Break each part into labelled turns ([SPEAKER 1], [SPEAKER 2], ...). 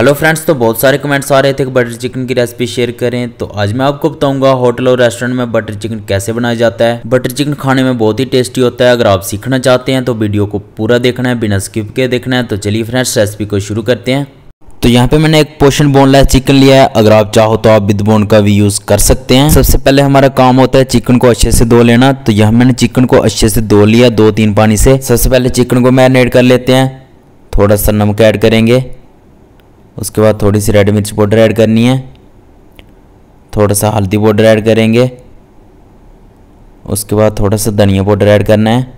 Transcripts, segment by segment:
[SPEAKER 1] hello friends तो बहुत सारे कमेंट्स आ रहे थे कि बटर चिकन की रेसिपी शेयर करें तो आज मैं आपको बताऊंगा होटल और रेस्टोरेंट में बटर चिकन कैसे बनाया जाता है बटर चिकन खाने में बहुत ही टेस्टी होता है अगर आप सीखना चाहते हैं तो वीडियो को पूरा देखना है बिना स्किप के देखना है तो चलिए फ्रेंड्स रेसिपी को शुरू करते हैं तो यहाँ पे मैंने एक पोर्शन बोनलेस चिकन लिया है अगर आप चाहो तो आप विद बोन का भी यूज कर सकते हैं सबसे पहले हमारा काम होता है चिकन को अच्छे से धो लेना तो यहाँ मैंने चिकन को अच्छे से धो लिया दो तीन पानी से सबसे पहले चिकन को मैरिनेट कर लेते हैं थोड़ा सा नमक ऐड करेंगे उसके बाद थोड़ी सी रेड मिर्च पाउडर ऐड करनी है थोड़ा सा हल्दी पाउडर ऐड करेंगे उसके बाद थोड़ा सा धनिया पाउडर ऐड करना है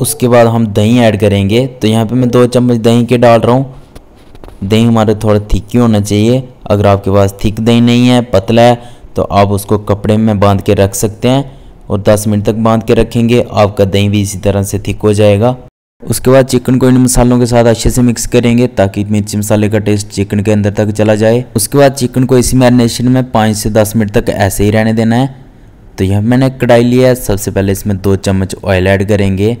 [SPEAKER 1] उसके बाद हम दही ऐड करेंगे तो यहाँ पे मैं दो चम्मच दही के डाल रहा हूँ दही हमारे थोड़ा थिक ही होना चाहिए अगर आपके पास थिक दही नहीं है पतला है तो आप उसको कपड़े में बांध के रख सकते हैं और 10 मिनट तक बांध के रखेंगे आपका दही भी इसी तरह से थिक हो जाएगा उसके बाद चिकन को इन मसालों के साथ अच्छे से मिक्स करेंगे ताकि मिर्च मसाले का टेस्ट चिकन के अंदर तक चला जाए उसके बाद चिकन को इसी मैरिनेशन में पाँच से दस मिनट तक ऐसे ही रहने देना है तो यह मैंने कढ़ाई लिया है सबसे पहले इसमें दो चम्मच ऑयल ऐड करेंगे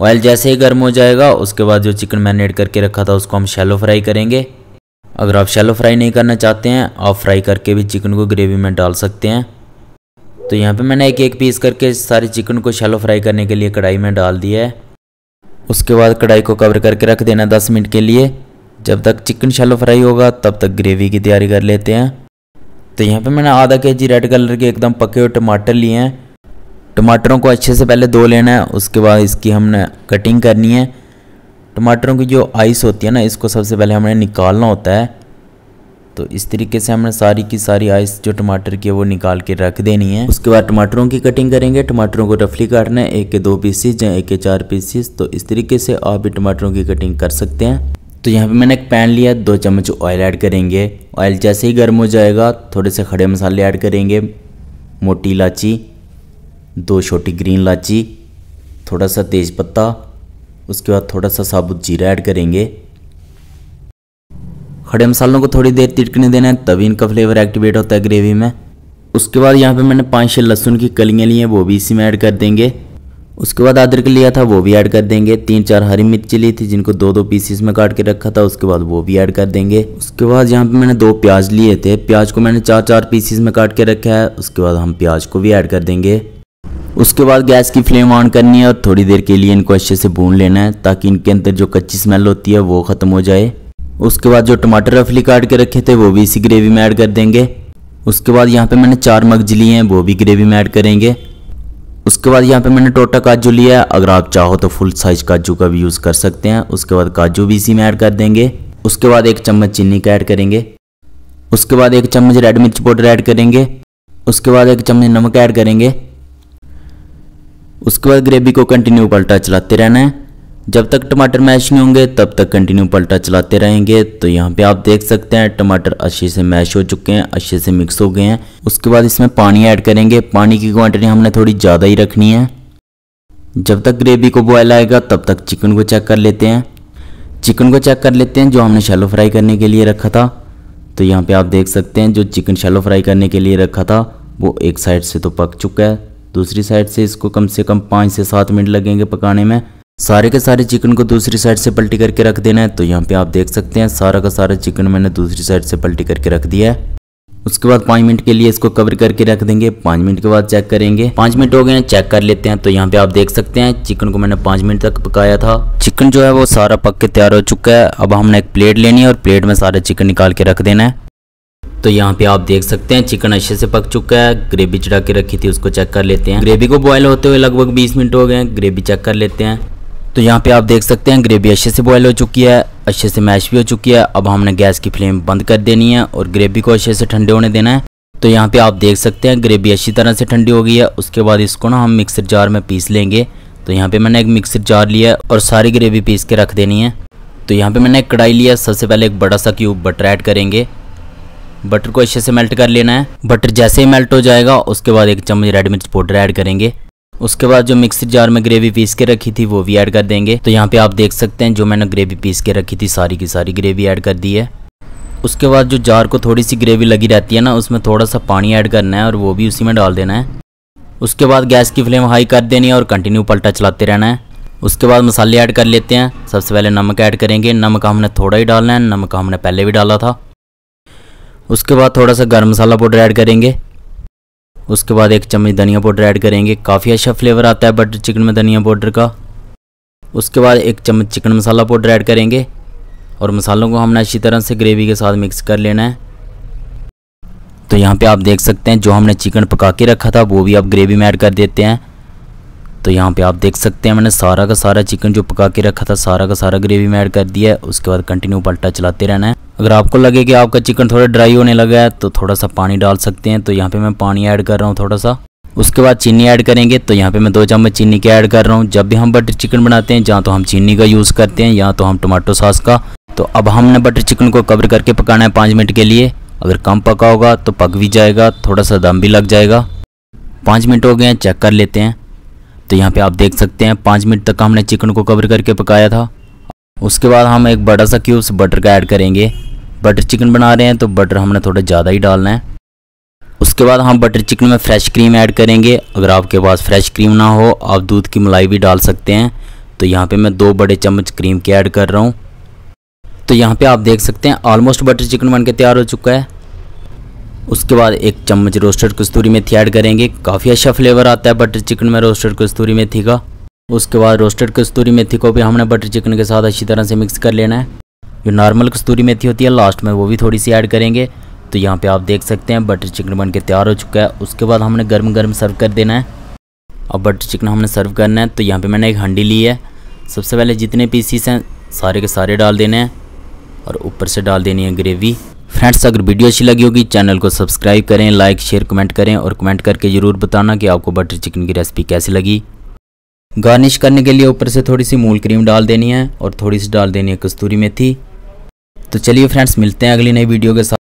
[SPEAKER 1] ऑयल जैसे ही गर्म हो जाएगा उसके बाद जो चिकन मैरिनेट करके रखा था उसको हम शैलो फ्राई करेंगे अगर आप शैलो फ्राई नहीं करना चाहते हैं आप फ्राई करके भी चिकन को ग्रेवी में डाल सकते हैं तो यहाँ पे मैंने एक एक पीस करके सारे चिकन को शैलो फ्राई करने के लिए कढ़ाई में डाल दिया है उसके बाद कढ़ाई को कवर करके रख देना दस मिनट के लिए जब तक चिकन शैलो फ्राई होगा तब तक ग्रेवी की तैयारी कर लेते हैं तो यहाँ पे मैंने आधा के जी रेड कलर के एकदम पके हुए टमाटर लिए हैं टमाटरों को अच्छे से पहले धो लेना है उसके बाद इसकी हमने कटिंग करनी है टमाटरों की जो आइस होती है ना इसको सबसे पहले हमने निकालना होता है तो इस तरीके से हमने सारी की सारी आइस जो टमाटर की है वो निकाल के रख देनी है उसके बाद टमाटरों की कटिंग करेंगे टमाटरों को रफली काटना है एक के दो पीसीस या एक के चार पीसीस तो इस तरीके से आप भी टमाटरों की कटिंग कर सकते हैं तो यहाँ पे मैंने एक पैन लिया दो चम्मच ऑयल ऐड करेंगे ऑयल जैसे ही गर्म हो जाएगा थोड़े से खड़े मसाले ऐड करेंगे मोटी इलाची दो छोटी ग्रीन इलाची थोड़ा सा तेज़पत्ता उसके बाद थोड़ा सा साबुत जीरा ऐड करेंगे खड़े मसालों को थोड़ी देर तिड़कने देना है तभी इनका फ्लेवर एक्टिवेट होता है ग्रेवी में उसके बाद यहाँ पे मैंने पाँच छः लहसुन की कलियाँ ली हैं वो भी इसी में ऐड कर देंगे उसके बाद अदरक लिया था वो भी ऐड कर देंगे तीन चार हरी मिर्ची ली थी जिनको दो दो पीसीस में काट के रखा था उसके बाद वो भी ऐड कर देंगे उसके बाद यहाँ पे मैंने दो प्याज लिए थे प्याज को मैंने चार चार पीसीस में काट के रखा है उसके बाद हम प्याज को भी ऐड कर देंगे उसके बाद गैस की फ्लेम ऑन करनी है और थोड़ी देर के लिए इनको अच्छे से भून लेना है ताकि इनके अंदर जो कच्ची स्मेल होती है वो ख़त्म हो जाए उसके बाद जो टमाटर रफली काट के रखे थे वो भी इसी ग्रेवी में ऐड कर देंगे उसके बाद यहाँ पे मैंने चार मगज लिए हैं वो भी ग्रेवी में ऐड करेंगे उसके बाद यहाँ पे मैंने टोटा काजू लिया है अगर आप चाहो तो फुल साइज काजू का भी यूज़ कर सकते हैं उसके बाद काजू भी इसी में ऐड कर देंगे उसके बाद एक चम्मच चीनी का ऐड करेंगे उसके बाद एक चम्मच रेड मिर्च पाउडर ऐड करेंगे उसके बाद एक चम्मच नमक ऐड करेंगे उसके बाद ग्रेवी को कंटिन्यू पलटा चलाते रहना है जब तक टमाटर मैश नहीं होंगे तब तक कंटिन्यू पलटा चलाते रहेंगे तो यहाँ पे आप देख सकते हैं टमाटर अच्छे से मैश हो चुके हैं अच्छे से मिक्स हो गए हैं उसके बाद इसमें पानी ऐड करेंगे पानी की क्वांटिटी हमने थोड़ी ज़्यादा ही रखनी है जब तक ग्रेवी को बॉयल आएगा तब तक चिकन को चेक कर लेते हैं चिकन को चेक कर लेते हैं जो हमने शैलो फ्राई करने के लिए रखा था तो यहाँ पर आप देख सकते हैं जो चिकन शैलो फ्राई करने के लिए रखा था वो एक साइड से तो पक चुका है दूसरी साइड से इसको कम से कम पाँच से सात मिनट लगेंगे पकाने में सारे के सारे चिकन को दूसरी साइड से पलटी करके रख देना है तो यहाँ पे आप देख सकते हैं सारा का सारा चिकन मैंने दूसरी साइड से पलटी करके रख दिया है उसके बाद पाँच मिनट के लिए इसको कवर करके रख देंगे पाँच मिनट के बाद चेक करेंगे पाँच मिनट हो गए हैं चेक कर लेते हैं तो यहाँ पे आप देख सकते हैं चिकन को मैंने पाँच मिनट तक पकाया था चिकन जो है वो सारा पक के तैयार हो चुका है अब हमने एक प्लेट लेनी है और प्लेट में सारा चिकन निकाल के रख देना है तो यहाँ पे आप देख सकते हैं चिकन अच्छे से पक चुका है ग्रेवी चढ़ा के रखी थी उसको चेक कर लेते हैं ग्रेवी को बॉयल होते हुए लगभग बीस मिनट हो गए हैं ग्रेवी चेक कर लेते हैं तो यहाँ पे आप देख सकते हैं ग्रेवी अच्छे से बॉयल हो चुकी है अच्छे से मैश भी हो चुकी है अब हमने गैस की फ्लेम बंद कर देनी है और ग्रेवी को अच्छे से ठंडे होने देना है तो यहाँ पे आप देख सकते हैं ग्रेवी अच्छी तरह से ठंडी हो गई है उसके बाद इसको ना हम मिक्सर जार में पीस लेंगे तो यहाँ पे मैंने एक मिक्सर जार लिया है और सारी ग्रेवी पीस के रख देनी है तो यहाँ पे मैंने एक कढ़ाई लिया सबसे पहले एक बड़ा सा क्यूब बटर ऐड करेंगे बटर को अच्छे से मेल्ट कर लेना है बटर जैसे ही मेल्ट हो जाएगा उसके बाद एक चम्मच रेड मिर्च पाउडर ऐड करेंगे उसके बाद जो मिक्सर जार में ग्रेवी पीस के रखी थी वो भी ऐड कर देंगे तो यहाँ पे आप देख सकते हैं जो मैंने ग्रेवी पीस के रखी थी सारी की सारी ग्रेवी ऐड कर दी है उसके बाद जो जार को थोड़ी सी ग्रेवी लगी रहती है ना उसमें थोड़ा सा पानी ऐड करना है और वो भी उसी में डाल देना है उसके बाद गैस की फ्लेम हाई कर देनी है और कंटिन्यू पलटा चलाते रहना है उसके बाद मसाले ऐड कर लेते हैं सबसे पहले नमक ऐड करेंगे नमक हमने थोड़ा ही डालना है नमक हमने पहले भी डाला था उसके बाद थोड़ा सा गर्म मसाला पाउडर ऐड करेंगे उसके बाद एक चम्मच धनिया पाउडर ऐड करेंगे काफ़ी अच्छा फ्लेवर आता है बटर चिकन में धनिया पाउडर का उसके बाद एक चम्मच चिकन मसाला पाउडर ऐड करेंगे और मसालों को हमने अच्छी तरह से ग्रेवी के साथ मिक्स कर लेना है तो यहाँ पे आप देख सकते हैं जो हमने चिकन पका के रखा था वो भी आप ग्रेवी में ऐड कर देते हैं तो यहाँ पे आप देख सकते हैं मैंने सारा का सारा चिकन जो पका के रखा था सारा का सारा ग्रेवी में ऐड कर दिया है उसके बाद कंटिन्यू पलटा चलाते रहना है अगर आपको लगे कि आपका चिकन थोड़ा ड्राई होने लगा है तो थोड़ा सा पानी डाल सकते हैं तो यहाँ पे मैं पानी ऐड कर रहा हूँ थोड़ा सा उसके बाद चीनी ऐड करेंगे तो यहाँ पे मैं दो चम्मच चीनी के ऐड कर रहा हूँ जब भी हम बटर चिकन बनाते हैं जहाँ तो हम चीनी का यूज़ करते हैं या तो हम टमाटो सॉस का तो अब हमने बटर चिकन को कवर करके पकाना है पाँच मिनट के लिए अगर कम पका होगा तो पक भी जाएगा थोड़ा सा दम भी लग जाएगा पाँच मिनट हो गए हैं चेक कर लेते हैं तो यहाँ पे आप देख सकते हैं पाँच मिनट तक हमने चिकन को कवर करके पकाया था उसके बाद हम एक बड़ा सा क्यूब्स बटर का ऐड करेंगे बटर चिकन बना रहे हैं तो बटर हमने थोड़ा ज़्यादा ही डालना है उसके बाद हम बटर चिकन में फ़्रेश क्रीम ऐड करेंगे अगर आपके पास फ़्रेश क्रीम ना हो आप दूध की मलाई भी डाल सकते हैं तो यहाँ पे मैं दो बड़े चम्मच क्रीम के ऐड कर रहा हूँ तो यहाँ पे आप देख सकते हैं ऑलमोस्ट बटर चिकन बन के तैयार हो चुका है उसके बाद एक चम्मच रोस्टेड कस्तूरी मेथी ऐड करेंगे काफ़ी अच्छा फ्लेवर आता है बटर चिकन में रोस्टेड कस्तूरी मेथी का उसके बाद रोस्टेड कस्तूरी मेथी को भी हमने बटर चिकन के साथ अच्छी तरह से मिक्स कर लेना है जो नॉर्मल कस्तूरी मेथी होती है लास्ट में वो भी थोड़ी सी ऐड करेंगे तो यहाँ पे आप देख सकते हैं बटर चिकन बन के तैयार हो चुका है उसके बाद हमने गर्म गर्म सर्व कर देना है अब बटर चिकन हमने सर्व करना है तो यहाँ पे मैंने एक हंडी ली है सबसे पहले जितने पीसीस हैं सारे के सारे डाल देने हैं और ऊपर से डाल देनी है ग्रेवी फ्रेंड्स अगर वीडियो अच्छी लगी होगी चैनल को सब्सक्राइब करें लाइक शेयर कमेंट करें और कमेंट करके ज़रूर बताना कि आपको बटर चिकन की रेसिपी कैसी लगी गार्निश करने के लिए ऊपर से थोड़ी सी मूल क्रीम डाल देनी है और थोड़ी सी डाल देनी है कस्तूरी मेथी तो चलिए फ्रेंड्स मिलते हैं अगली नई वीडियो के साथ